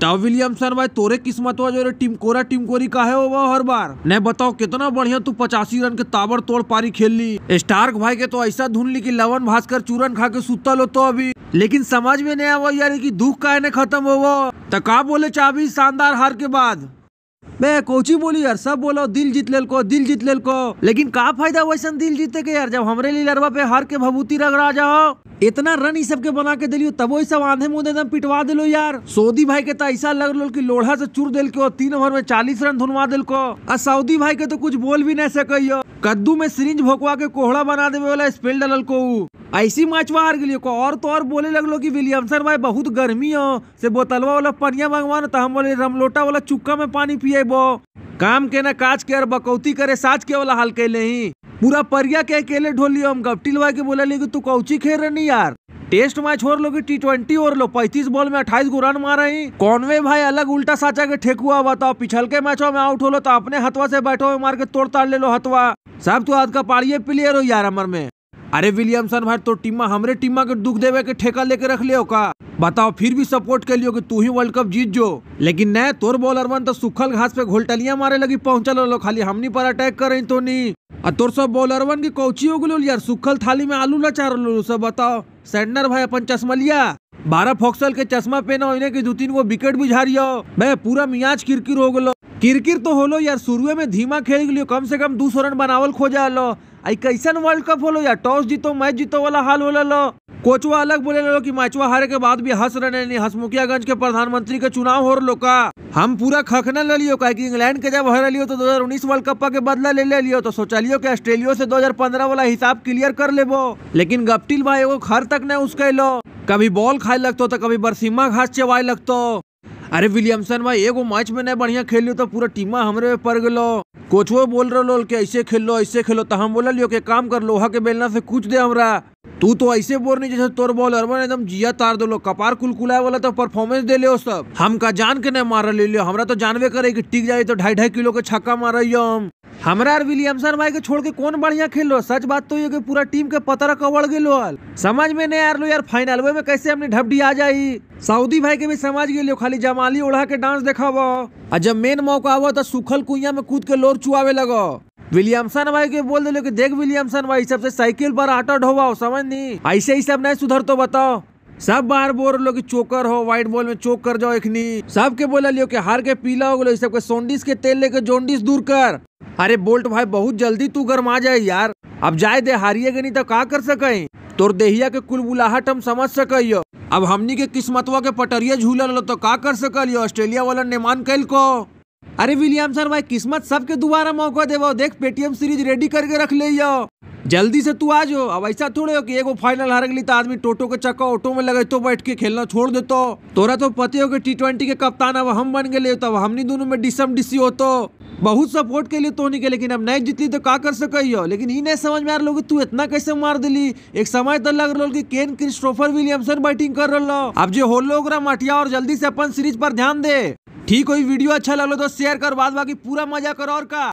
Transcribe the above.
top Williamson भाई तोरे किस्मत हुआ जो टीम कोरा टीम कोरी का है वो हर बार नहीं बताओ कितना बढ़िया तू पचासी रन के ताबड़ तोड़ पारी खेल ली स्टार्क भाई के तो ऐसा धुन ली की लवन भास्कर चूरन खा के सुता लो तो अभी लेकिन समझ में नहीं आवा यार की दुख का खत्म हो वो तो का बोले चाबी शानदार हार के बाद बे कोची बोली यार सब बोलो दिल जीत ले को दिल जीत ले को लेकिन का फायदा वैसा दिल जीते के यार जब हमरे लिए लड़वा पे हार के भभूति रहा जाओ इतना रन ही सबके बना के दिलियो वही सब आंधे मुंधे एकदम पिटवा दिलो यार सऊदी भाई के तो ऐसा लग लो की लोढ़ा से चूर दिल के तीन ओवर में चालीस रन धुनवा दिल को और सऊदी भाई के तो कुछ बोल भी नहीं सको कद्दू में सिरिंज भोकवा के कोहड़ा बना देवे वाला स्पेल डाल को ऐसी माचवा हार गई को और तो और बोले लगलो कि विलियमसन भाई बहुत गर्मी हो से बोतलवा वाला पनिया मंगवा तो हम बोले रमलोटा वाला चुक्का में पानी पिए बो काम के ना काज के और बकौती करे साज के वाला हाल कैले ही पूरा परिया के अकेले ढोलियो हम गपटी लवा के बोला कि तू कौची खेल रही यार टेस्ट मैच हो लो टी ट्वेंटी और लो पैंतीस बॉल में अट्ठाईस गो मार रही ही भाई अलग उल्टा साचा के ठेकुआ बताओ तो पिछल के मैचों में आउट हो लो तो अपने हथवा से बैठो मार के तोड़ताड़ ले लो हथवा साहब तू तो आज का पाड़िए प्लेयर हो यार अमर में अरे विलियमसन भाई तो टीमा हमरे टीमा के दुख देवे के ठेका लेके रख लियो का बताओ फिर भी सपोर्ट के लियो कि तू ही वर्ल्ड कप जीत जो लेकिन नए तोर बॉलर बन तो सुखल घास पे घोलटलिया मारे लगी पहुंचल लो खाली हमनी पर अटैक करे तो नहीं और तोर सब बन की कौची हो गलो यार सुखल थाली में आलू ना चार लो सब बताओ सैंडर भाई अपन चश्मलिया बारह फॉक्सल के चश्मा पहना इन्हें की दो तीन गो विकेट भी झारियो मैं पूरा मियाज किरकिर हो गलो किरकिर तो होलो यार शुरुए में धीमा खेल लियो कम से कम दो सौ रन बनावल खोजा लो आई कैसन वर्ल्ड कप होलो यार टॉस जीतो मैच जीतो वाला हाल होला लो कोचवा अलग बोले लो कि मैचवा हारे के बाद भी हंस रहे नहीं हंसमुखियागंज के प्रधानमंत्री के चुनाव हो रो का हम पूरा खखना ले लियो का इंग्लैंड के जब हर लियो तो 2019 वर्ल्ड कप के बदला ले ले लियो तो सोचलियो कि ऑस्ट्रेलियो से 2015 वाला हिसाब क्लियर कर लेबो लेकिन गप्टिल भाई वो घर तक नहीं उसके लो कभी बॉल खाए लगतो तो कभी बरसीमा घास चेवाए लगतो अरे विलियमसन भाई एगो मैच में नहीं बढ़िया खेलियो तो पूरा टीमा हमरे पड़ गलो कोचो बोल रहे लोल के ऐसे खेल लो ऐसे खेलो तो हम बोला लियो के काम कर लोहा के बेलना से कुछ दे हमरा तू तो ऐसे बोल नहीं जैसे तोर बॉलर बने एकदम जिया तार दो कपार कुलाए वाला तो परफॉर्मेंस दे लियो सब का जान के नहीं मार ले लियो हमारा तो जानवे करे की टिक जाए तो ढाई ढाई किलो के छक्का मार हम हमारा विलियमसन भाई के छोड़ के कौन बढ़िया खेलो सच बात तो ये कि पूरा टीम के पतर कवड़ गेलो समझ में नहीं आ रो यार फाइनल वे में कैसे हमने ढबडी आ जाई सऊदी भाई के भी समझ गए खाली जमाली ओढ़ा के डांस वो आ जब मेन मौका आबो तो सूखल कुइया में कूद के लोर चुआवे लगो विलियमसन भाई के बोल दिलो कि देख विलियमसन भाई सबसे साइकिल पर आटा ढोवाओ समझ नहीं ऐसे ही सब नहीं सुधर तो बताओ सब बार बोल लो कि चोकर हो व्हाइट बॉल में चोक कर जाओ एखनी सबके बोला लियो कि हार के पीला हो गलो सबके सोंडिस के तेल लेके जोंडिस दूर कर अरे बोल्ट भाई बहुत जल्दी तू गर्मा जाए यार अब जाए दे हारिए गई तो का कर सके तोर देहिया के कुल बुलाहट हम समझ सक अब हमनी के किस्मतवा के पटरिया झूल लो तो का कर यो ऑस्ट्रेलिया वाला मान कल को अरे विलियम सर भाई किस्मत सबके दोबारा मौका देवो देख पेटीएम सीरीज रेडी करके रख लियो जल्दी से तू आ जाओ अब ऐसा थोड़े हो कि एगो फाइनल हार गई तो आदमी टोटो के चक्का ऑटो में लगे तो बैठ के खेलना छोड़ देते तोरा तो पते हो टी ट्वेंटी के कप्तान अब हम बन गए तब हमनी दोनों में डिसम डिसी हो तो बहुत सपोर्ट के लिए तो नहीं के लेकिन अब नहीं जीतली तो का कर सक हो लेकिन ही नहीं समझ में आ रहा तू इतना कैसे मार दिली एक समय तो लग रहा कि केन क्रिस्टोफर विलियमसन बैटिंग कर रहा अब जो होलो ओकरा मटिया और जल्दी से अपन सीरीज पर ध्यान दे ठीक कोई वीडियो अच्छा लगलो तो शेयर कर बाद बाकी पूरा मजा करो और का